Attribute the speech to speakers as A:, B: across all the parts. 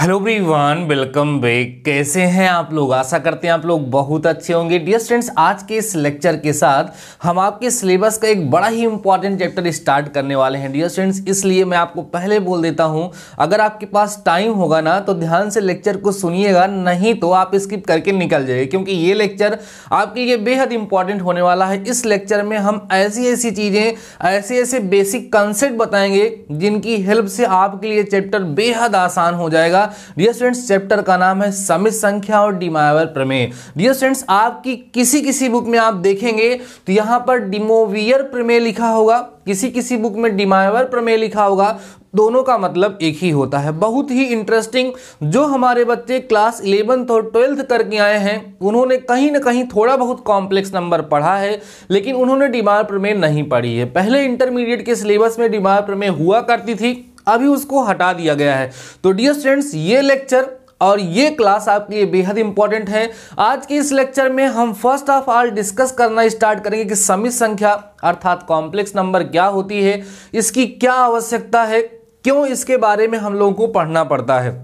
A: hello one welcome back कैसे हैं आप लोग आशा करते हैं आप लोग बहुत अच्छे होंगे डियर स्टूडेंट्स आज के इस लेक्चर के साथ हम आपके सिलेबस का एक बड़ा ही इंपॉर्टेंट चैप्टर स्टार्ट करने वाले हैं डियर स्टूडेंट्स इसलिए मैं आपको पहले बोल देता हूं अगर आपके पास टाइम होगा ना तो ध्यान से लेक्चर को सुनिएगा नहीं तो आप स्किप करके निकल जाइए क्योंकि ये लेक्चर आपके लिए बेहद इंपॉर्टेंट होने वाला है इस लेक्चर में हम ऐसी ऐसी चीज़ें ऐसे ऐसे बेसिक कंसेप्ट बताएंगे जिनकी हेल्प से आपके लिए चैप्टर बेहद आसान हो जाएगा डियर स्टूडेंट्स चैप्टर का नाम है समित संख्या और डिमावर प्रमेय डियर स्टूडेंट्स आपकी किसी किसी बुक में आप देखेंगे तो यहां पर डिमोवियर प्रमेय लिखा होगा किसी किसी बुक में डिमावर प्रमेय लिखा होगा दोनों का मतलब एक ही होता है बहुत ही इंटरेस्टिंग जो हमारे बच्चे क्लास इलेवंथ और ट्वेल्थ करके आए हैं उन्होंने कहीं ना कहीं थोड़ा बहुत कॉम्प्लेक्स नंबर पढ़ा है लेकिन उन्होंने डिमार प्रमेय नहीं पढ़ी है पहले इंटरमीडिएट के सिलेबस में डिमार प्रमेय हुआ करती थी अभी उसको हटा दिया गया है तो डियर स्टूडेंट्स ये लेक्चर और ये क्लास आपके लिए बेहद इंपॉर्टेंट है आज के इस लेक्चर में हम फर्स्ट ऑफ ऑल डिस्कस करना स्टार्ट करेंगे कि समित संख्या अर्थात कॉम्प्लेक्स नंबर क्या होती है इसकी क्या आवश्यकता है क्यों इसके बारे में हम लोगों को पढ़ना पड़ता है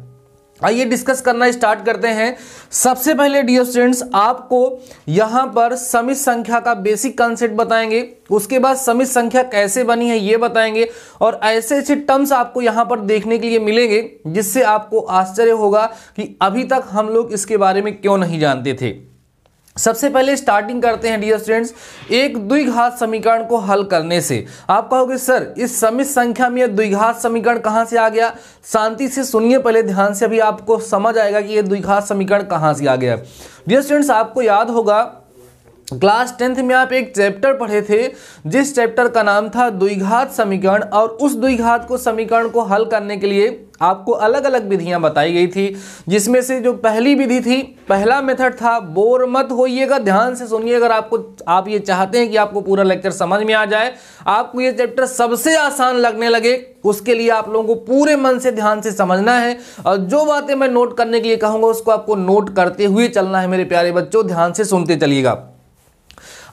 A: आइए डिस्कस करना स्टार्ट करते हैं सबसे पहले डियर स्टूडेंट्स आपको यहाँ पर समित संख्या का बेसिक कॉन्सेप्ट बताएंगे उसके बाद समित संख्या कैसे बनी है ये बताएंगे और ऐसे ऐसे टर्म्स आपको यहाँ पर देखने के लिए मिलेंगे जिससे आपको आश्चर्य होगा कि अभी तक हम लोग इसके बारे में क्यों नहीं जानते थे सबसे पहले स्टार्टिंग करते हैं डियर स्टूडेंट्स एक द्विघात समीकरण को हल करने से आप कहोगे सर इस समित संख्या में यह द्विघात समीकरण कहाँ से आ गया शांति से सुनिए पहले ध्यान से अभी आपको समझ आएगा कि यह द्विघात समीकरण कहाँ से आ गया डियर स्टूडेंट्स आपको याद होगा क्लास टेंथ में आप एक चैप्टर पढ़े थे जिस चैप्टर का नाम था द्विघात समीकरण और उस द्विघात को समीकरण को हल करने के लिए आपको अलग अलग विधियां बताई गई थी जिसमें से जो पहली विधि थी पहला मेथड था बोर मत होइएगा ध्यान से सुनिए अगर आपको आप ये चाहते हैं कि आपको पूरा लेक्चर समझ में आ जाए आपको ये चैप्टर सबसे आसान लगने लगे उसके लिए आप लोगों को पूरे मन से ध्यान से समझना है और जो बातें मैं नोट करने के लिए कहूँगा उसको आपको नोट करते हुए चलना है मेरे प्यारे बच्चों ध्यान से सुनते चलिएगा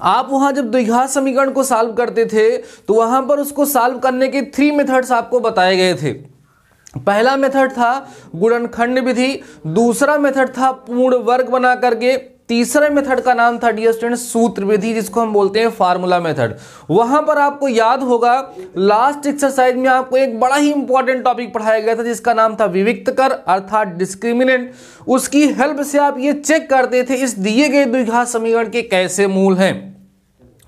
A: आप वहां जब द्विघात समीकरण को सॉल्व करते थे तो वहां पर उसको सॉल्व करने के थ्री मेथड्स आपको बताए गए थे पहला मेथड था गुणनखंड विधि दूसरा मेथड था पूर्ण वर्ग बना करके तीसरे मेथड का नाम था डी स्टूडेंट सूत्र विधि जिसको हम बोलते हैं फार्मूला मेथड वहां पर आपको याद होगा लास्ट एक्सरसाइज में आपको एक बड़ा ही इंपॉर्टेंट टॉपिक पढ़ाया गया था जिसका नाम था विविक्त कर अर्थात डिस्क्रिमिनेंट उसकी हेल्प से आप ये चेक करते थे इस दिए गए द्विघात समीकरण के कैसे मूल हैं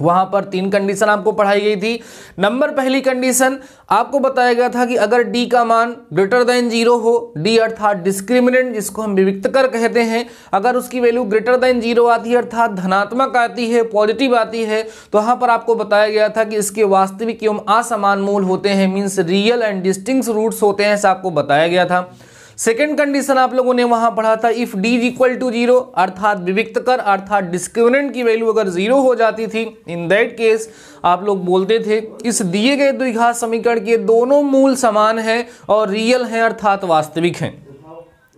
A: वहां पर तीन कंडीशन आपको पढ़ाई गई थी नंबर पहली कंडीशन आपको बताया गया था कि अगर d का मान ग्रेटर देन जीरो हो d अर्थात डिस्क्रिमिनेंट जिसको हम कर कहते हैं अगर उसकी वैल्यू ग्रेटर देन जीरो आती है अर्थात धनात्मक आती है पॉजिटिव आती है तो वहां पर आपको बताया गया था कि इसके वास्तविक एवं असमान मूल होते हैं means real and distinct roots होते हैं ऐसा आपको बताया गया था सेकेंड कंडीशन आप लोगों ने वहां पढ़ा था if D's equal to zero अर्थात विविक्त कर अर्थात डिस्क्रिमिनेंट की वैल्यू अगर जीरो हो जाती थी इन दैट केस आप लोग बोलते थे इस दिए गए द्विघात समीकरण के दोनों मूल समान हैं और रियल हैं अर्थात वास्तविक हैं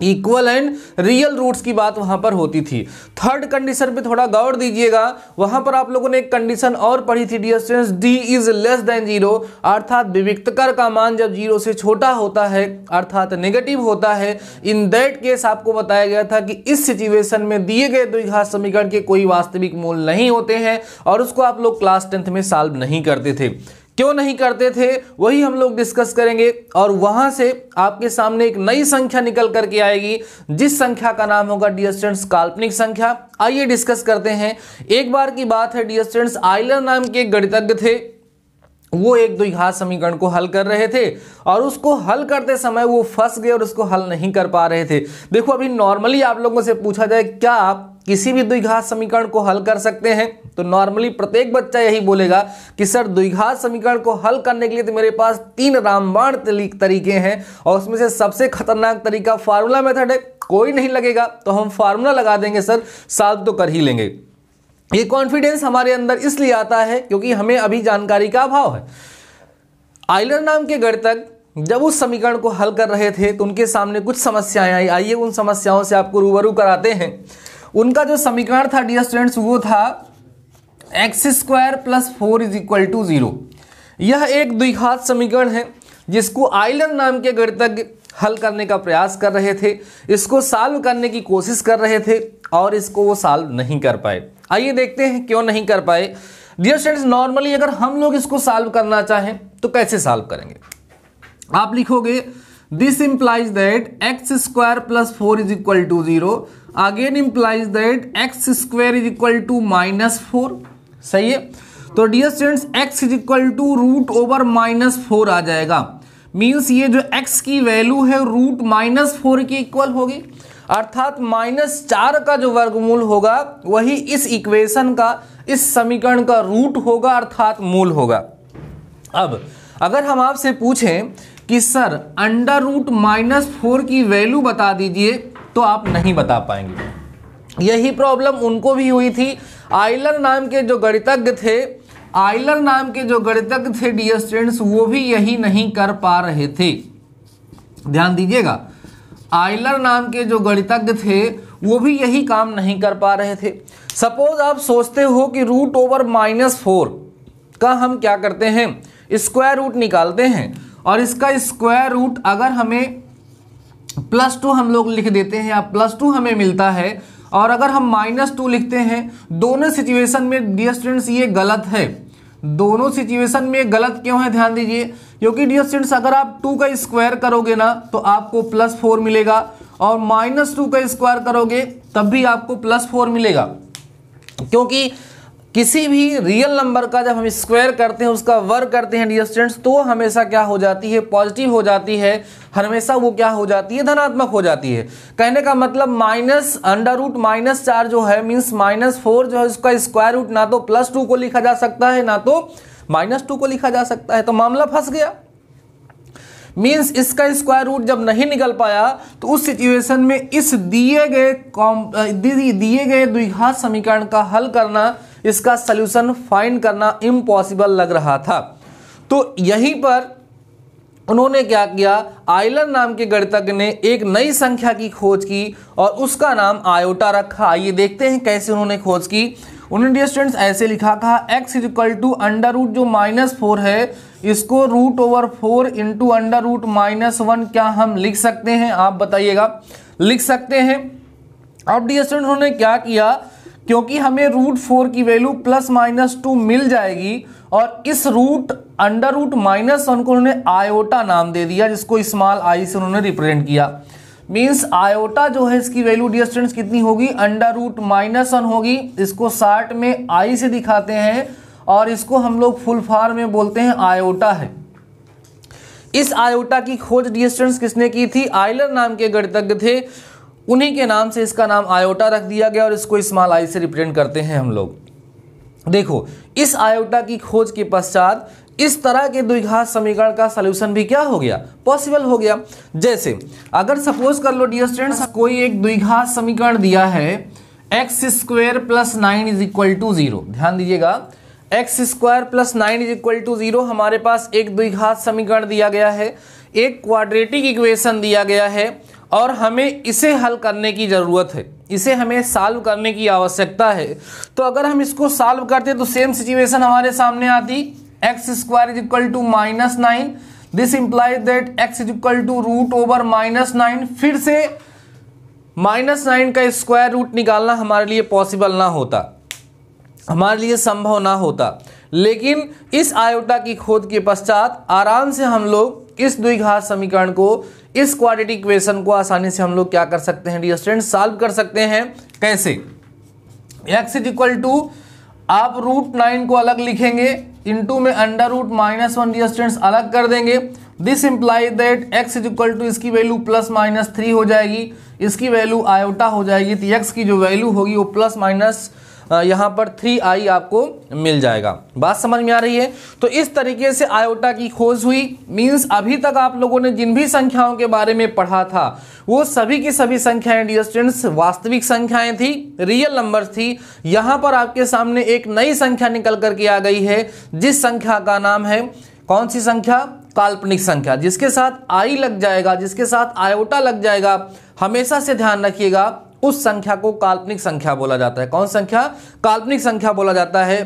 A: इक्वल एंड रियल रूट्स की बात वहां पर होती थी थर्ड कंडीशन पे थोड़ा गौर दीजिएगा वहां पर आप लोगों ने एक कंडीशन और पढ़ी थी students D is less than zero अर्थात विविक्तकर का मान जब जीरो से छोटा होता है अर्थात नेगेटिव होता है इन दैट केस आपको बताया गया था कि इस सिचुएशन में दिए गए द्विघात समीकरण के कोई वास्तविक मूल नहीं होते हैं और उसको आप लोग क्लास टेंथ में सॉल्व नहीं करते थे क्यों नहीं करते थे वही हम लोग डिस्कस करेंगे और वहां से आपके सामने एक नई संख्या निकल करके आएगी जिस संख्या का नाम होगा डियर स्टूडेंट्स काल्पनिक संख्या आइए डिस्कस करते हैं एक बार की बात है डियर स्टूडेंट्स आइलर नाम के गणितज्ञ थे वो एक द्विघात समीकरण को हल कर रहे थे और उसको हल करते समय वो फंस गए और उसको हल नहीं कर पा रहे थे देखो अभी नॉर्मली आप लोगों से पूछा जाए क्या आप किसी भी द्विघात समीकरण को हल कर सकते हैं तो नॉर्मली प्रत्येक बच्चा यही बोलेगा कि सर द्विघात समीकरण को हल करने के लिए तो मेरे पास तीन रामबाण तरीके हैं और उसमें से सबसे खतरनाक तरीका फार्मूला मेथड है कोई नहीं लगेगा तो हम फार्मूला लगा देंगे सर साल्व तो कर ही लेंगे ये कॉन्फिडेंस हमारे अंदर इसलिए आता है क्योंकि हमें अभी जानकारी का अभाव है आइलर नाम के गढ़ तक जब उस समीकरण को हल कर रहे थे तो उनके सामने कुछ समस्याएं आई आइए उन समस्याओं से आपको रूबरू कराते हैं उनका जो समीकरण था डियर स्टूडेंट्स वो था X square plus four is equal to zero यह एक द्विघात समीकरण है जिसको आइलर नाम के गणितज्ञ हल करने का प्रयास कर रहे थे इसको सॉल्व करने की कोशिश कर रहे थे और इसको वो सॉल्व नहीं कर पाए आइए देखते हैं क्यों नहीं कर पाए डियर स्टूडेंट्स नॉर्मली अगर हम लोग इसको सॉल्व करना चाहें तो कैसे सॉल्व करेंगे आप लिखोगे this implies that X square plus four is equal to zero again implies that X square is equal to minus four सही है तो dear students X is equal to root over minus four आ जाएगा means ये जो X की value है root minus four के इक्वल होगी अर्थात माइनस चार का जो वर्गमूल होगा वही इस इक्वेशन का इस समीकरण का रूट होगा अर्थात मूल होगा अब अगर हम आपसे पूछें कि sir under root minus four की वैल्यू बता दीजिए तो आप नहीं बता पाएंगे यही प्रॉब्लम उनको भी हुई थी आइलर नाम के जो गणितज्ञ थे आइलर नाम के जो गणितज्ञ थे डियर स्टूडेंट्स वो भी यही नहीं कर पा रहे थे ध्यान दीजिएगा आइलर नाम के जो गणितज्ञ थे वो भी यही काम नहीं कर पा रहे थे सपोज आप सोचते हो कि रूट ओवर माइनस फोर का हम क्या करते हैं स्क्वायर रूट निकालते हैं और इसका स्क्वायर रूट अगर हमें प्लस टू हम लोग लिख देते हैं या प्लस टू हमें मिलता है और अगर हम माइनस टू लिखते हैं दोनों सिचुएशन में डियर स्टूडेंट्स ये गलत है दोनों सिचुएशन में गलत क्यों है ध्यान दीजिए क्योंकि डियर स्टूडेंट्स अगर आप टू का स्क्वायर करोगे ना तो आपको प्लस फोर मिलेगा और माइनस टू का स्क्वायर करोगे तब भी आपको प्लस फोर मिलेगा क्योंकि किसी भी रियल नंबर का जब हम स्क्वायर करते हैं उसका वर्क करते हैं डियर स्टूडेंट्स तो हमेशा क्या हो जाती है पॉजिटिव हो जाती है हमेशा वो क्या हो जाती है धनात्मक हो जाती है कहने का मतलब माइनस अंडर रूट माइनस चार जो है मीन्स माइनस फोर जो है उसका स्क्वायर रूट ना तो प्लस टू को लिखा जा सकता है ना तो माइनस टू को लिखा जा सकता है तो मामला फंस गया मीन्स इसका स्क्वायर रूट जब नहीं निकल पाया तो उस सिचुएशन में इस दिए गए दिए गए द्विघात समीकरण का हल करना इसका सल्यूशन फाइंड करना इम्पॉसिबल लग रहा था तो यहीं पर उन्होंने क्या किया आइलर नाम के गणितज्ञ ने एक नई संख्या की खोज की और उसका नाम आयोटा रखा ये देखते हैं कैसे उन्होंने खोज की उन्होंने स्टूडेंट्स ऐसे लिखा कहा X is equal to under root जो माइनस फोर है इसको root over four into under root minus one क्या हम लिख सकते हैं आप बताइएगा लिख सकते हैं अब डी स्टूडेंट उन्होंने क्या किया क्योंकि हमें रूट फोर की वैल्यू प्लस माइनस टू मिल जाएगी और इस root under root minus one को उन्होंने आयोटा नाम दे दिया जिसको स्मॉल आई से उन्होंने रिप्रेजेंट किया मीन्स आयोटा जो है इसकी वैल्यू डियर स्टूडेंट्स कितनी होगी अंडर रूट माइनस वन होगी इसको साठ में आई से दिखाते हैं और इसको हम लोग फुल फॉर्म में बोलते हैं आयोटा है इस आयोटा की खोज डियर स्टूडेंट्स किसने की थी आयलर नाम के गणितज्ञ थे उन्हीं के नाम से इसका नाम आयोटा रख दिया गया और इसको स्मॉल आई से रिप्रेजेंट करते हैं हम लोग देखो इस आयोटा की खोज के पश्चात इस तरह के द्विघात समीकरण का सलूशन भी क्या हो गया पॉसिबल हो गया जैसे अगर सपोज कर लो डियर स्टूडेंट्स कोई एक द्विघात समीकरण दिया है X square plus nine is equal to zero ध्यान दीजिएगा X square plus nine is equal to zero हमारे पास एक द्विघात समीकरण दिया गया है एक क्वाड्रेटिक इक्वेशन दिया गया है और हमें इसे हल करने की ज़रूरत है इसे हमें सॉल्व करने की आवश्यकता है तो अगर हम इसको सॉल्व करते तो सेम सिचुएशन हमारे सामने आती X square is equal to minus nine this implies that X is equal to root over minus nine फिर से माइनस नाइन का स्क्वायर रूट निकालना हमारे लिए पॉसिबल ना होता हमारे लिए संभव ना होता लेकिन इस आयोटा की खोद के पश्चात आराम से हम लोग इस द्विघात समीकरण को इस क्वाड्रेटिक इक्वेशन को आसानी से हम लोग क्या कर सकते हैं डियर स्टूडेंट सॉल्व कर सकते हैं कैसे एक्स इज इक्वल टू आप रूट नाइन को अलग लिखेंगे इंटू में under root minus one dear students अलग कर देंगे this imply that X is equal to इसकी वैल्यू प्लस माइनस थ्री हो जाएगी इसकी वैल्यू आयोटा हो जाएगी तो एक्स की जो वैल्यू होगी वो प्लस माइनस यहाँ पर थ्री आई आपको मिल जाएगा बात समझ में आ रही है तो इस तरीके से आयोटा की खोज हुई मीन्स अभी तक आप लोगों ने जिन भी संख्याओं के बारे में पढ़ा था वो सभी की सभी संख्याएं डियर स्टूडेंट्स वास्तविक संख्याएं थी रियल नंबर थी यहाँ पर आपके सामने एक नई संख्या निकल करके आ गई है जिस संख्या का नाम है कौन सी संख्या काल्पनिक संख्या जिसके साथ आई लग जाएगा जिसके साथ आयोटा लग जाएगा हमेशा से ध्यान रखिएगा उस संख्या को काल्पनिक संख्या बोला जाता है कौन संख्या काल्पनिक संख्या बोला जाता है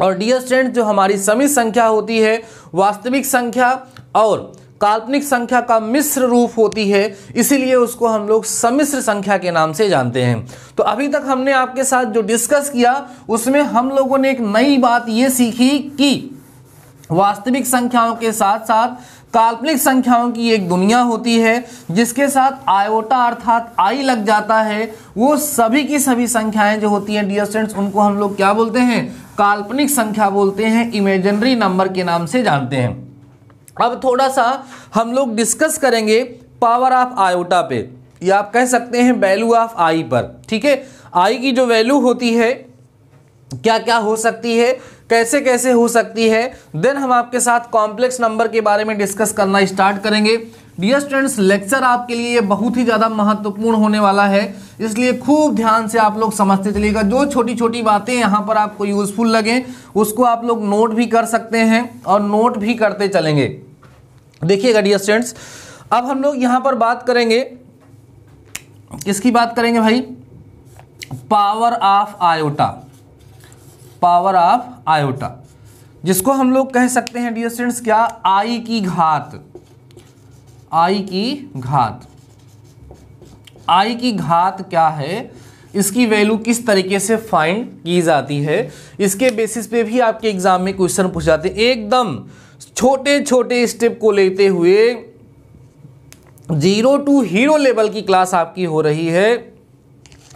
A: और डियर स्टूडेंट जो हमारी समित संख्या होती है वास्तविक संख्या और काल्पनिक संख्या का मिश्र रूप होती है इसीलिए उसको हम लोग सम्मिश्र संख्या के नाम से जानते हैं तो अभी तक हमने आपके साथ जो डिस्कस किया उसमें हम लोगों ने एक नई बात यह सीखी कि वास्तविक संख्याओं के साथ साथ काल्पनिक संख्याओं की एक दुनिया होती है जिसके साथ आयोटा अर्थात आई लग जाता है वो सभी की सभी संख्याएं जो होती हैं डियर स्टूडेंट्स उनको हम लोग क्या बोलते हैं काल्पनिक संख्या बोलते हैं इमेजनरी नंबर के नाम से जानते हैं अब थोड़ा सा हम लोग डिस्कस करेंगे पावर ऑफ आयोटा पे या आप कह सकते हैं वैल्यू ऑफ आई पर ठीक है आई की जो वैल्यू होती है क्या क्या हो सकती है कैसे कैसे हो सकती है देन हम आपके साथ कॉम्प्लेक्स नंबर के बारे में डिस्कस करना स्टार्ट करेंगे डियर स्टूडेंट्स लेक्चर आपके लिए बहुत ही ज़्यादा महत्वपूर्ण होने वाला है इसलिए खूब ध्यान से आप लोग समझते चलिएगा जो छोटी छोटी बातें यहाँ पर आपको यूज़फुल लगें उसको आप लोग नोट भी कर सकते हैं और नोट भी करते चलेंगे देखिएगा डियर स्टूडेंट्स अब हम लोग यहाँ पर बात करेंगे किसकी बात करेंगे भाई power of iota power of iota जिसको हम लोग कह सकते हैं डियर स्टूडेंट्स क्या आई की घात आई की घात आई की घात क्या है इसकी वैल्यू किस तरीके से फाइंड की जाती है इसके बेसिस पे भी आपके एग्जाम में क्वेश्चन पूछ जाते हैं एकदम छोटे छोटे स्टेप को लेते हुए जीरो टू हीरो लेवल की क्लास आपकी हो रही है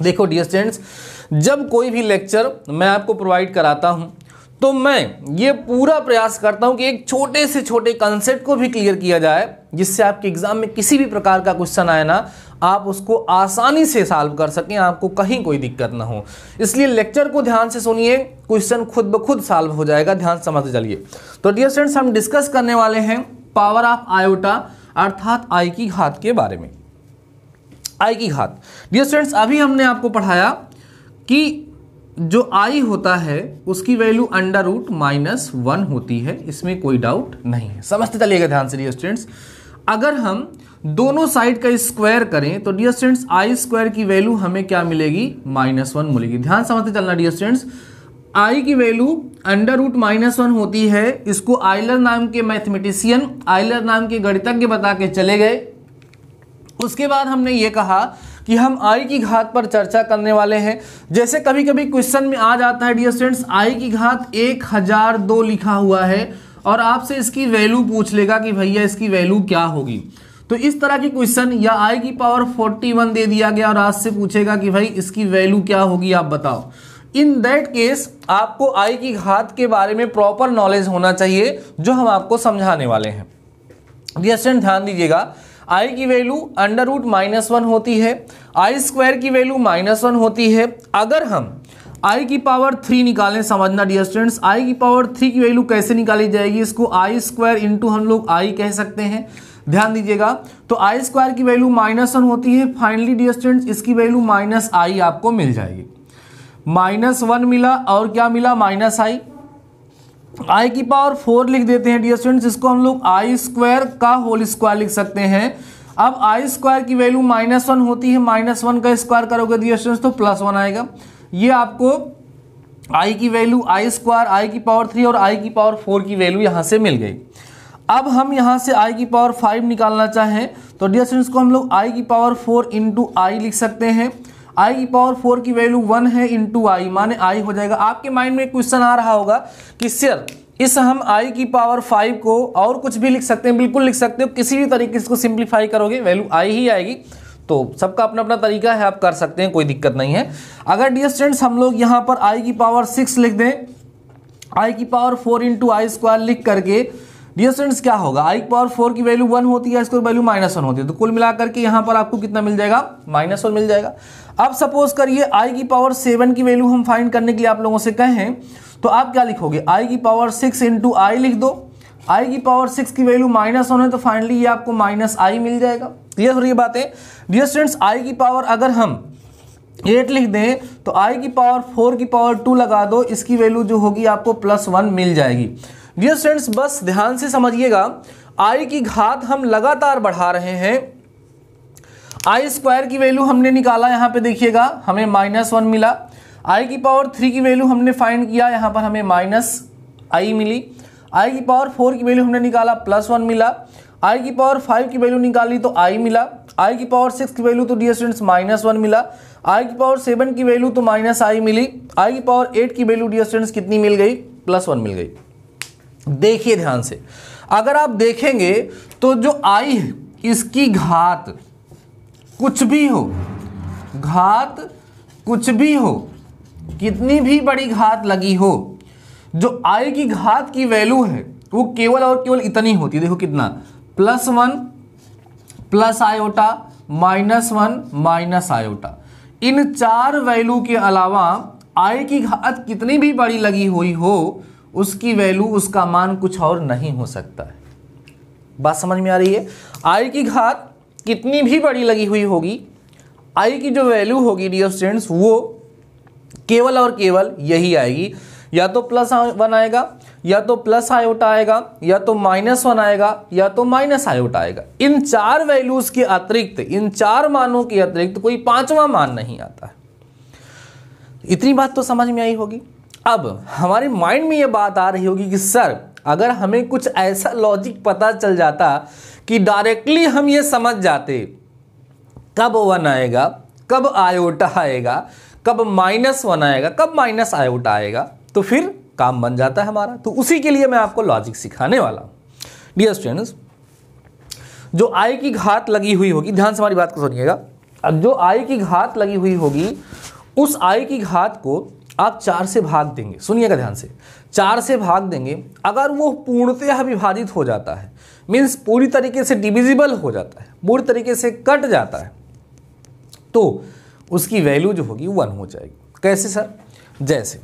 A: देखो डियर स्टूडेंट्स जब कोई भी लेक्चर मैं आपको प्रोवाइड कराता हूँ तो मैं ये पूरा प्रयास करता हूँ कि एक छोटे से छोटे कंसेप्ट को भी क्लियर किया जाए जिससे आपके एग्ज़ाम में किसी भी प्रकार का क्वेश्चन आए ना आप उसको आसानी से सॉल्व कर सकें आपको कहीं कोई दिक्कत ना हो इसलिए लेक्चर को ध्यान से सुनिए क्वेश्चन खुद ब खुद सॉल्व हो जाएगा ध्यान समझते चलिए तो डियर स्टूडेंट्स हम डिस्कस करने वाले हैं पावर ऑफ आयोटा अर्थात आई की घात के बारे में आई की घात डियर स्टूडेंट्स अभी हमने आपको पढ़ाया कि जो आई होता है उसकी value under root minus one होती है इसमें कोई डाउट नहीं है समझते चलिएगा ध्यान से डियर स्टूडेंट्स अगर हम दोनों साइड का स्क्वायर करें तो डियर स्टूडेंट्स आई स्क्वायर की वैल्यू हमें क्या मिलेगी माइनस वन मिलेगी ध्यान समझते चलना डियर स्टूडेंट्स आई की value under root minus one होती है इसको आइलर नाम के मैथमेटिशियन आइलर नाम के गणितज्ञ बता के चले गए उसके बाद हमने ये कहा कि हम आई की घात पर चर्चा करने वाले हैं जैसे कभी कभी क्वेश्चन में आ जाता है डियर स्टूडेंट्स आई की घात एक हज़ार दो लिखा हुआ है और आपसे इसकी वैल्यू पूछ लेगा कि भैया इसकी वैल्यू क्या होगी तो इस तरह की क्वेश्चन या आई की पावर वन दे दिया गया और आज से पूछेगा कि भाई इसकी वैल्यू क्या होगी आप बताओ इन दैट केस आपको आई की घात के बारे में प्रॉपर नॉलेज होना चाहिए जो हम आपको समझाने वाले हैं ध्यान दीजिएगा आई की value under root minus one होती है आई स्क्वायर की वैल्यू माइनस वन होती है अगर हम आई की पावर थ्री निकालें समझना डियर स्टूडेंट्स आई की पावर थ्री की वैल्यू कैसे निकाली जाएगी इसको आई स्क्वायर इंटू हम लोग आई कह सकते हैं ध्यान दीजिएगा तो आई स्क्वायर की वैल्यू माइनस वन होती है फाइनली डियर स्टूडेंट्स इसकी वैल्यू माइनस आई आपको मिल जाएगी माइनस वन मिला और क्या मिला माइनस आई आई की पावर फोर लिख देते हैं डियर स्टूडेंट्स इसको हम लोग आई स्क्वायर का होल स्क्वायर लिख सकते हैं अब आई स्क्वायर की वैल्यू माइनस वन होती है माइनस वन का स्क्वायर करोगे डियर स्टूडेंट्स तो प्लस वन आएगा ये आपको आई की वैल्यू आई स्क्वायर आई की पावर थ्री और आई की पावर फोर की वैल्यू यहाँ से मिल गई अब हम यहाँ से आई की पावर फाइव निकालना चाहें तो डियर स्टूडेंट्स को हम लोग आई की पावर फोर इंटू आई लिख सकते हैं आई की पावर फोर की वैल्यू वन है इंटू आई माने आई हो जाएगा आपके माइंड में क्वेश्चन आ रहा होगा कि सर इस हम आई की पावर फाइव को और कुछ भी लिख सकते हैं बिल्कुल लिख सकते हो किसी भी तरीके से इसको सिंप्लीफाई करोगे वैल्यू आई ही आएगी तो सबका अपना अपना तरीका है आप कर सकते हैं कोई दिक्कत नहीं है अगर डियर स्टूडेंट्स हम लोग यहाँ पर आई की पावर सिक्स लिख दें आई की power four into I square लिख करके डियर स्टूडेंट्स क्या होगा आई पावर फोर की वैल्यू वन होती है इसको वैल्यू माइनस वन होती है तो कुल मिलाकर के यहाँ पर आपको कितना मिल जाएगा माइनस वन मिल जाएगा अब सपोज करिए आई की पावर सेवन की वैल्यू हम फाइंड करने के लिए आप लोगों से कहें तो आप क्या लिखोगे आई की पावर सिक्स इंटू आई लिख दो आई की पावर सिक्स की वैल्यू माइनस वन है तो फाइनली ये आपको माइनस आई मिल जाएगा क्लियर हो रही है बातें डियर स्टूडेंट्स आई की पावर अगर हम एट लिख दें तो आई की पावर फोर की पावर टू लगा दो इसकी वैल्यू जो होगी आपको प्लस वन मिल जाएगी डियर स्टूडेंट्स बस ध्यान से समझिएगा आई की घात हम लगातार बढ़ा रहे हैं आई स्क्वायर की वैल्यू हमने निकाला यहाँ पे देखिएगा हमें माइनस वन मिला आई की पावर थ्री की वैल्यू हमने फाइंड किया यहाँ पर हमें माइनस आई मिली आई की पावर फोर की वैल्यू हमने निकाला प्लस वन मिला आई की पावर फाइव की वैल्यू निकाली तो आई मिला आई की पावर सिक्स की वैल्यू तो डियर स्टूडेंट्स माइनस वन मिला आई की पावर सेवन की वैल्यू तो माइनस आई मिली आई की पावर एट की वैल्यू डियर स्टूडेंट्स कितनी मिल गई प्लस वन मिल गई देखिए ध्यान से अगर आप देखेंगे तो जो आई है इसकी घात कुछ भी हो घात कुछ भी हो कितनी भी बड़ी घात लगी हो जो आई की घात की वैल्यू है वो केवल और केवल इतनी होती है देखो कितना plus one plus iota minus one minus iota इन चार वैल्यू के अलावा आई की घात कितनी भी बड़ी लगी हुई हो उसकी वैल्यू उसका मान कुछ और नहीं हो सकता है बात समझ में आ रही है आई की घात कितनी भी बड़ी लगी हुई होगी आई की जो वैल्यू होगी डियर स्टूडेंट्स वो केवल और केवल यही आएगी या तो प्लस वन आएगा या तो प्लस आयोटा आएगा या तो माइनस वन आएगा या तो माइनस आयोटा आएगा इन चार वैल्यूज के अतिरिक्त इन चार मानों के अतिरिक्त कोई पांचवा मान नहीं आता इतनी बात तो समझ में आई होगी अब हमारे माइंड में ये बात आ रही होगी कि सर अगर हमें कुछ ऐसा लॉजिक पता चल जाता कि डायरेक्टली हम ये समझ जाते कब वन आएगा कब आयोटा आएगा कब माइनस वन आएगा कब माइनस आयोटा आएगा तो फिर काम बन जाता है हमारा तो उसी के लिए मैं आपको लॉजिक सिखाने वाला हूँ डियर स्टूडेंट्स जो आई की घात लगी हुई होगी ध्यान से हमारी बात को सुनिएगा जो आई की घात लगी हुई होगी उस आई की घात को आप चार से भाग देंगे सुनिएगा ध्यान से चार से भाग देंगे अगर वो पूर्णतः विभाजित हो जाता है मीन्स पूरी तरीके से डिविजिबल हो जाता है पूरी तरीके से कट जाता है तो उसकी वैल्यू जो होगी वन हो जाएगी कैसे सर जैसे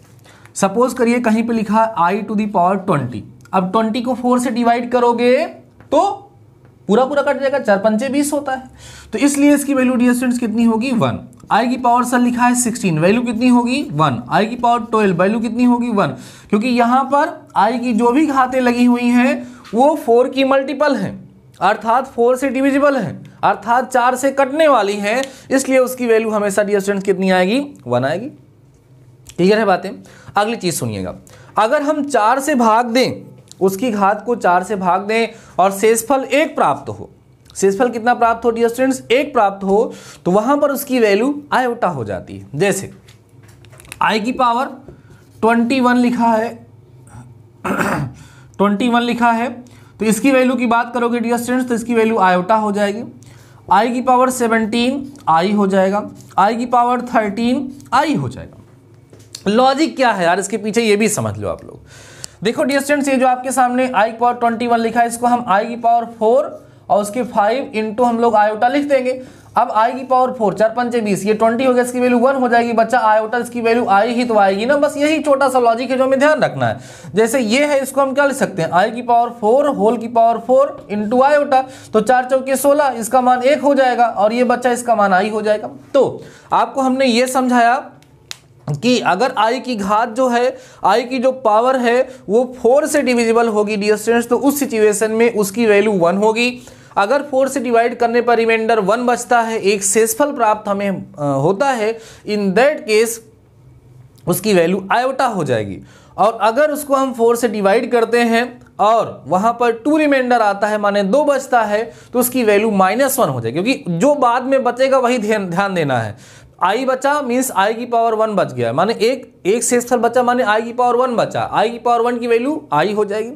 A: सपोज करिए कहीं पे लिखा है आई टू दावर ट्वेंटी अब ट्वेंटी को फोर से डिवाइड करोगे तो पूरा पूरा कट जाएगा चार पंचे बीस होता है तो इसलिए इसकी वैल्यू डी स्टूडेंट्स कितनी होगी वन आई की पावर सर लिखा है सिक्सटीन वैल्यू कितनी होगी वन आई की पावर ट्वेल्व वैल्यू कितनी होगी वन क्योंकि यहाँ पर आई की जो भी घाते लगी हुई हैं वो फोर की मल्टीपल है अर्थात फोर से डिविजिबल है अर्थात चार से कटने वाली है इसलिए उसकी वैल्यू हमेशा डी स्टूडेंट्स कितनी आएगी वन आएगी क्लियर है बातें अगली चीज़ सुनिएगा अगर हम चार से भाग दें उसकी घात को चार से भाग दें और शेषफल एक प्राप्त हो शेषफल कितना प्राप्त हो डियर स्टूडेंट्स एक प्राप्त हो तो वहां पर उसकी वैल्यू आयोटा हो जाती है जैसे आई की पावर ट्वेंटी वन लिखा है ट्वेंटी वन लिखा है तो इसकी वैल्यू की बात करोगे डियर स्टूडेंट्स तो इसकी वैल्यू आयोटा हो जाएगी आई की पावर सेवनटीन आई हो जाएगा आई की पावर थर्टीन आई हो जाएगा लॉजिक क्या है यार इसके पीछे ये भी समझ लो आप लोग देखो डी स्टूडेंट्स ये जो आपके सामने आई की पावर ट्वेंटी वन लिखा है इसको हम आई की पावर फोर और उसके फाइव इंटू हम लोग आयोटा लिख देंगे अब आई की पावर फोर चार पंचे बीस ये ट्वेंटी हो गया इसकी वैल्यू वन हो जाएगी बच्चा आयोटा इसकी वैल्यू आई ही तो आएगी ना बस यही छोटा सा लॉजिक है जो हमें ध्यान रखना है जैसे ये है इसको हम क्या लिख सकते हैं आई की पावर फोर होल की पावर फोर इंटू आयोटा तो चार चौके सोलह इसका मान एक हो जाएगा और ये बच्चा इसका मान आई हो जाएगा तो आपको हमने ये समझाया कि अगर आई की घात जो है आई की जो पावर है वो फोर से डिविजिबल होगी डियर स्टूडेंट्स तो उस सिचुएशन में उसकी वैल्यू वन होगी अगर फोर से डिवाइड करने पर रिमाइंडर वन बचता है एक सेसफल प्राप्त हमें होता है इन दैट केस उसकी वैल्यू आयोटा हो जाएगी और अगर उसको हम फोर से डिवाइड करते हैं और वहां पर टू रिमाइंडर आता है माने दो बचता है तो उसकी वैल्यू माइनस वन हो जाएगी क्योंकि जो बाद में बचेगा वही ध्यान ध्यान देना है आई बचा मीन्स आई की पावर वन बच गया माने एक एक शेषफल बचा माने आई की पावर वन बचा आई की पावर वन की वैल्यू आई हो जाएगी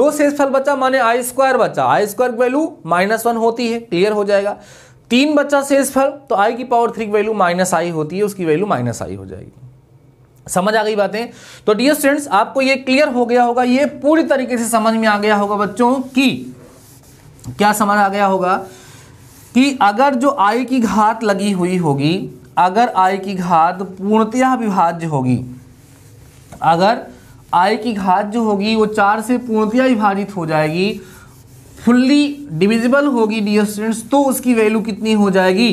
A: दो शेषफल बचा माने आई स्क्वायर बचा आई स्क्वायर की वैल्यू माइनस वन होती है क्लियर हो जाएगा तीन बचा शेषफल तो आई की पावर थ्री की वैल्यू माइनस आई होती है उसकी वैल्यू माइनस आई हो जाएगी समझ आ गई बातें तो डियर स्टूडेंट्स आपको ये क्लियर हो गया होगा ये पूरी तरीके से समझ में आ गया होगा बच्चों कि क्या समझ आ गया होगा कि अगर जो आई की घात लगी हुई होगी अगर आय की घात पूर्णतया विभाज्य होगी अगर आय की घात जो होगी वो चार से पूर्णतया विभाजित हो जाएगी फुल्ली डिविजिबल होगी डी स्टूडेंट्स तो उसकी वैल्यू कितनी हो जाएगी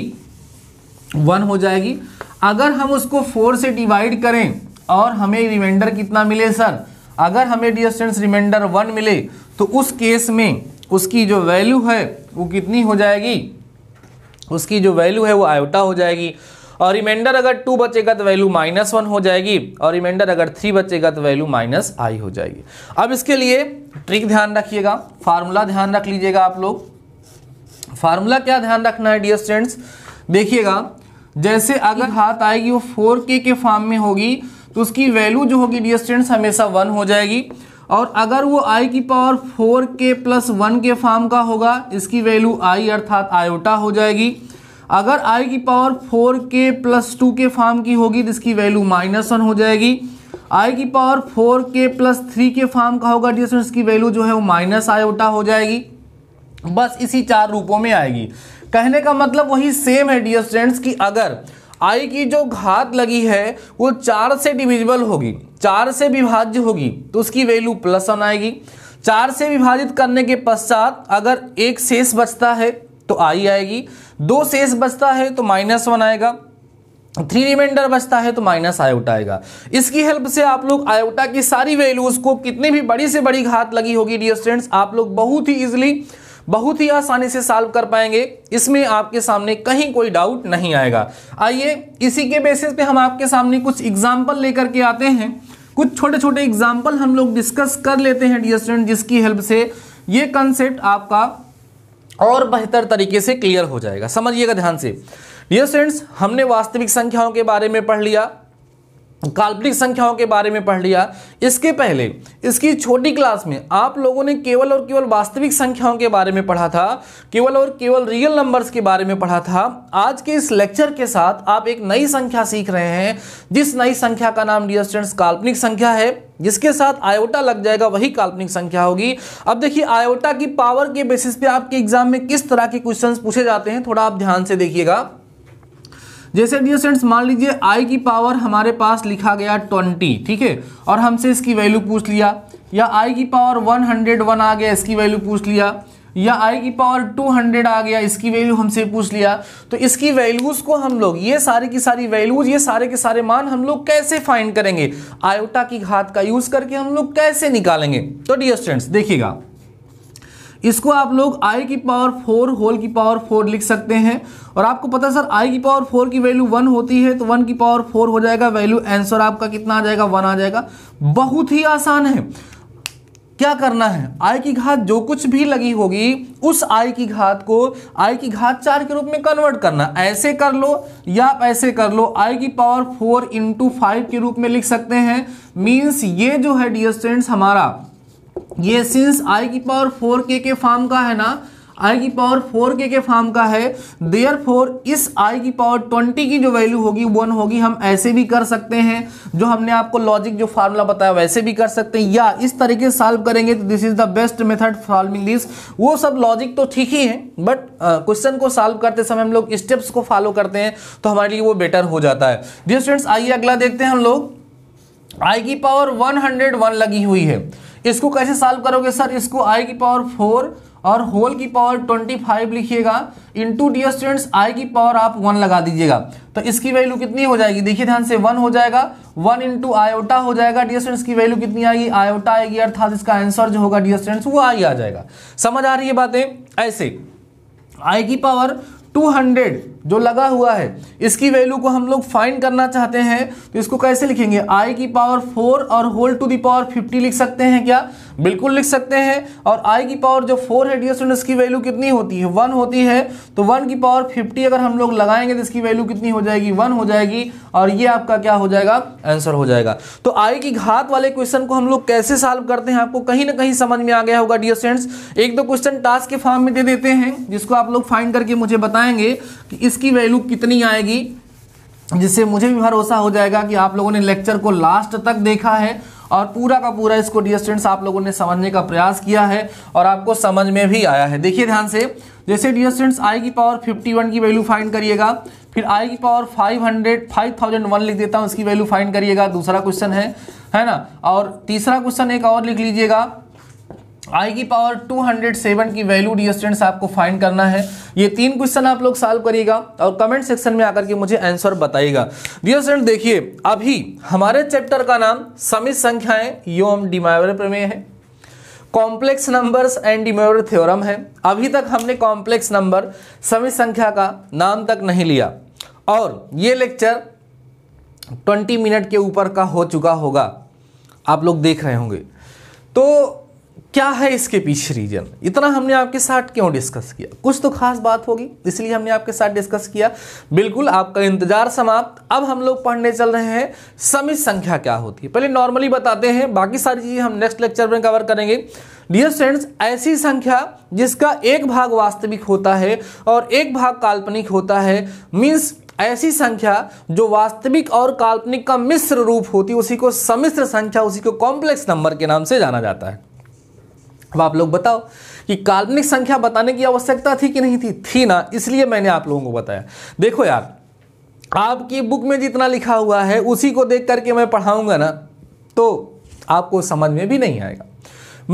A: वन हो जाएगी अगर हम उसको फोर से डिवाइड करें और हमें रिमाइंडर कितना मिले सर अगर हमें डी स्टूडेंट्स रिमाइंडर वन मिले तो उस केस में उसकी जो वैल्यू है वो कितनी हो जाएगी उसकी जो वैल्यू है वो आयोटा हो जाएगी और रिमाइंडर अगर टू बचेगा तो वैल्यू माइनस वन हो जाएगी और रिमाइंडर अगर थ्री बचेगा तो वैल्यू माइनस आई हो जाएगी अब इसके लिए ट्रिक ध्यान रखिएगा फार्मूला ध्यान रख लीजिएगा आप लोग फार्मूला क्या ध्यान रखना है डियर स्टूडेंट्स देखिएगा जैसे अगर हाथ आएगी वो फोर के के फॉर्म में होगी तो उसकी वैल्यू जो होगी डियर स्टूडेंट्स हमेशा वन हो जाएगी और अगर वो आई की पावर फोर के प्लस वन के फॉर्म का होगा इसकी वैल्यू आई अर्थात आयोटा हो जाएगी अगर आई की पावर फोर के प्लस टू के फॉर्म की होगी तो इसकी वैल्यू माइनस वन हो जाएगी आई की पावर फोर के प्लस थ्री के फॉर्म का होगा डियर स्टूडेंट्स की वैल्यू जो है वो माइनस आयोटा हो जाएगी बस इसी चार रूपों में आएगी कहने का मतलब वही सेम है डियर स्टूडेंट्स कि अगर आई की जो घात लगी है वो चार से डिविजिबल होगी चार से विभाज्य होगी तो उसकी वैल्यू प्लस वन आएगी चार से विभाजित करने के पश्चात अगर एक शेष बचता है तो आई आएगी दो शेष बचता है तो माइनस वन आएगा थ्री रिमाइंडर बचता है तो माइनस आयोटा आएगा इसकी हेल्प से आप लोग आयोटा की सारी वैल्यूज को कितनी भी बड़ी से बड़ी घात लगी होगी डियर स्टूडेंट्स आप लोग बहुत ही इजिली बहुत ही आसानी से सॉल्व कर पाएंगे इसमें आपके सामने कहीं कोई डाउट नहीं आएगा आइए इसी के बेसिस पे हम आपके सामने कुछ एग्जाम्पल लेकर के आते हैं कुछ छोटे छोटे एग्जाम्पल हम लोग डिस्कस कर लेते हैं डियर स्टूडेंट जिसकी हेल्प से ये कंसेप्ट आपका और बेहतर तरीके से क्लियर हो जाएगा समझिएगा ध्यान से डियर फ्रेंड्स हमने वास्तविक संख्याओं के बारे में पढ़ लिया काल्पनिक संख्याओं के बारे में पढ़ लिया इसके पहले इसकी छोटी क्लास में आप लोगों ने केवल और केवल वास्तविक संख्याओं के बारे में पढ़ा था केवल और केवल रियल नंबर्स के बारे में पढ़ा था आज के इस लेक्चर के साथ आप एक नई संख्या सीख रहे हैं जिस नई संख्या का नाम डियर स्टूडेंट्स काल्पनिक संख्या है जिसके साथ आयोटा लग जाएगा वही काल्पनिक संख्या होगी अब देखिए आयोटा की पावर के बेसिस पे आपके एग्जाम में किस तरह के क्वेश्चन पूछे जाते हैं थोड़ा आप ध्यान से देखिएगा जैसे डियर स्टूडेंट्स मान लीजिए आई की पावर हमारे पास लिखा गया ट्वेंटी ठीक है और हमसे इसकी वैल्यू पूछ लिया या आई की पावर वन हंड्रेड वन आ गया इसकी वैल्यू पूछ लिया या आई की पावर 200 आ गया इसकी वैल्यू हमसे पूछ लिया तो इसकी वैल्यूज़ को हम लोग ये सारे की सारी वैल्यूज़ ये सारे के सारे मान हम लोग कैसे फाइंड करेंगे आयोटा की घात का यूज़ करके हम लोग कैसे निकालेंगे तो डियर स्टूडेंट्स देखिएगा इसको आप लोग आई की पावर फोर होल की पावर फोर लिख सकते हैं और आपको पता सर आई की पावर फोर की वैल्यू वन होती है तो वन की पावर फोर हो जाएगा वैल्यू आंसर आपका कितना आ जाएगा वन आ जाएगा बहुत ही आसान है क्या करना है आई की घात जो कुछ भी लगी होगी उस आई की घात को आई की घात चार के रूप में कन्वर्ट करना ऐसे कर लो या आप ऐसे कर लो आई की पावर फोर इंटू फाइव के रूप में लिख सकते हैं मीन्स ये जो है डियर स्टूडेंट्स हमारा ये सिंस आई की पावर फोर के के फॉर्म का है ना आई की पावर फोर के के फॉर्म का है देयर फोर इस आई की पावर ट्वेंटी की जो वैल्यू होगी वन होगी हम ऐसे भी कर सकते हैं जो हमने आपको लॉजिक जो फार्मूला बताया वैसे भी कर सकते हैं या इस तरीके से सॉल्व करेंगे तो this is the best method solving this वो सब लॉजिक तो ठीक ही है बट क्वेश्चन uh, को सॉल्व करते समय हम लोग स्टेप्स को फॉलो करते हैं तो हमारे लिए वो बेटर हो जाता है जी स्टूडेंट्स आइए अगला देखते हैं हम लोग आई की पावर वन लगी हुई है इसको कैसे सॉल्व करोगे सर इसको आई की पावर फोर और होल की पावर 25 लिखिएगा इनटू डियर स्टूडेंट्स आई की पावर आप वन लगा दीजिएगा तो इसकी वैल्यू कितनी हो जाएगी देखिए ध्यान से वन हो जाएगा वन इंटू आयोटा हो जाएगा डियर स्टूडेंट्स की वैल्यू कितनी आएगी आयोटा आएगी अर्थात इसका आंसर जो होगा डियर स्टूडेंट्स वो आई आ जाएगा समझ आ रही है बातें ऐसे आई की पावर टू हंड्रेड जो लगा हुआ है इसकी वैल्यू को हम लोग फाइंड करना चाहते हैं तो इसको कैसे लिखेंगे आई की पावर फोर और whole to the power fifty लिख सकते हैं क्या बिल्कुल लिख सकते हैं और आई की पावर जो फोर है डी स्टूडेंट इसकी वैल्यू कितनी होती है वन होती है तो वन की पावर फिफ्टी अगर हम लोग लगाएंगे तो इसकी वैल्यू कितनी हो जाएगी वन हो जाएगी और ये आपका क्या हो जाएगा आंसर हो जाएगा तो आई की घात वाले क्वेश्चन को हम लोग कैसे सॉल्व करते हैं आपको कहीं ना कहीं समझ में आ गया होगा डी स्टूडेंट्स एक दो क्वेश्चन टास्क के फॉर्म में दे देते हैं जिसको आप लोग फाइंड करके मुझे बताएंगे कि जिसकी वैल्यू कितनी आएगी जिससे मुझे भी भरोसा हो जाएगा कि आप लोगों ने लेक्चर को लास्ट तक देखा है और पूरा का पूरा इसको डियर स्टूडेंट्स आप लोगों ने समझने का प्रयास किया है और आपको समझ में भी आया है देखिए ध्यान से जैसे डियर स्टूडेंट्स आई की पावर 51 की वैल्यू फाइंड करिएगा फिर आई की पावर 500 5001 लिख देता हूँ उसकी वैल्यू फाइंड करिएगा दूसरा क्वेश्चन है है ना और तीसरा क्वेश्चन एक और लिख लीजिएगा आई की पावर 207 की वैल्यू डी स्टूडेंट्स आपको फाइंड करना है ये तीन क्वेश्चन आप लोग सॉल्व करिएगा और कमेंट सेक्शन में आकर के मुझे आंसर बताइएगा डी स्टूडेंट देखिए अभी हमारे चैप्टर का नाम समित संख्याएं योम डिमाइवर प्रमेय है complex numbers and De Moivre theorem है अभी तक हमने कॉम्प्लेक्स नंबर समित संख्या का नाम तक नहीं लिया और ये लेक्चर ट्वेंटी मिनट के ऊपर का हो चुका होगा आप लोग देख रहे होंगे तो क्या है इसके पीछे रीजन इतना हमने आपके साथ क्यों डिस्कस किया कुछ तो खास बात होगी इसलिए हमने आपके साथ डिस्कस किया बिल्कुल आपका इंतजार समाप्त अब हम लोग पढ़ने चल रहे हैं समित संख्या क्या होती है पहले नॉर्मली बताते हैं बाकी सारी चीज़ें हम नेक्स्ट लेक्चर में कवर करेंगे डियर स्टूडेंट्स ऐसी संख्या जिसका एक भाग वास्तविक होता है और एक भाग काल्पनिक होता है मीन्स ऐसी संख्या जो वास्तविक और काल्पनिक का मिश्र रूप होती है उसी को समिश्र संख्या उसी को कॉम्प्लेक्स नंबर के नाम से जाना जाता है अब आप लोग बताओ कि काल्पनिक संख्या बताने की आवश्यकता थी कि नहीं थी थी ना इसलिए मैंने आप लोगों को बताया देखो यार आपकी बुक में जितना लिखा हुआ है उसी को देख करके मैं पढ़ाऊँगा ना तो आपको समझ में भी नहीं आएगा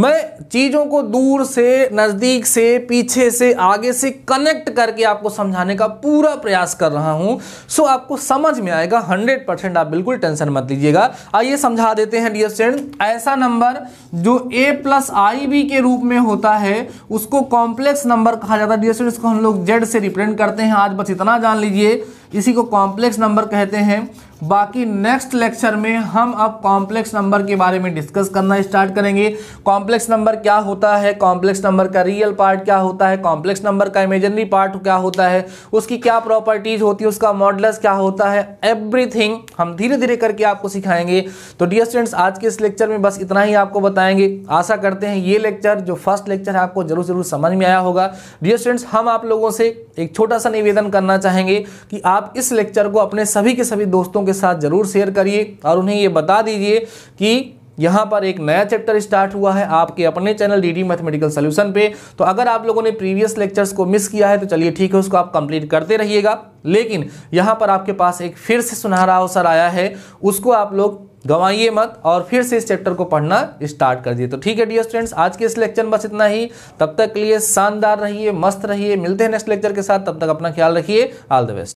A: मैं चीज़ों को दूर से नज़दीक से पीछे से आगे से कनेक्ट करके आपको समझाने का पूरा प्रयास कर रहा हूं सो आपको समझ में आएगा 100 परसेंट आप बिल्कुल टेंशन मत लीजिएगा आइए समझा देते हैं डियर स्टूडेंट ऐसा नंबर जो ए प्लस आई बी के रूप में होता है उसको कॉम्प्लेक्स नंबर कहा जाता है डियर स्टूडेंट इसको हम लोग जेड से रिप्रेजेंट करते हैं आज बस इतना जान लीजिए इसी को कॉम्प्लेक्स नंबर कहते हैं बाकी नेक्स्ट लेक्चर में हम अब कॉम्प्लेक्स नंबर के बारे में डिस्कस करना स्टार्ट करेंगे कॉम्प्लेक्स नंबर क्या होता है कॉम्प्लेक्स नंबर का रियल पार्ट क्या होता है कॉम्प्लेक्स नंबर का इमेजनरी पार्ट क्या होता है उसकी क्या प्रॉपर्टीज होती है उसका मॉडल्स क्या होता है एवरीथिंग हम धीरे धीरे करके आपको सिखाएंगे तो डियर स्टूडेंट्स आज के इस लेक्चर में बस इतना ही आपको बताएंगे आशा करते हैं ये लेक्चर जो फर्स्ट लेक्चर है आपको जरूर जरूर समझ में आया होगा डियर स्टूडेंट्स हम आप लोगों से एक छोटा सा निवेदन करना चाहेंगे कि आप इस लेक्चर को अपने सभी के सभी दोस्तों के साथ ज़रूर शेयर करिए और उन्हें ये बता दीजिए कि यहाँ पर एक नया चैप्टर स्टार्ट हुआ है आपके अपने चैनल डीडी मैथमेटिकल सोल्यूशन पे तो अगर आप लोगों ने प्रीवियस लेक्चर्स को मिस किया है तो चलिए ठीक है उसको आप कंप्लीट करते रहिएगा लेकिन यहाँ पर आपके पास एक फिर से सुनहरा अवसर आया है उसको आप लोग गंवाइए मत और फिर से इस चैप्टर को पढ़ना स्टार्ट कर दिए तो ठीक है डियर स्टूडेंट्स आज के इस लेक्चर में बस इतना ही तब तक के लिए शानदार रहिए मस्त रहिए मिलते हैं नेक्स्ट लेक्चर के साथ तब तक अपना ख्याल रखिए ऑल द बेस्ट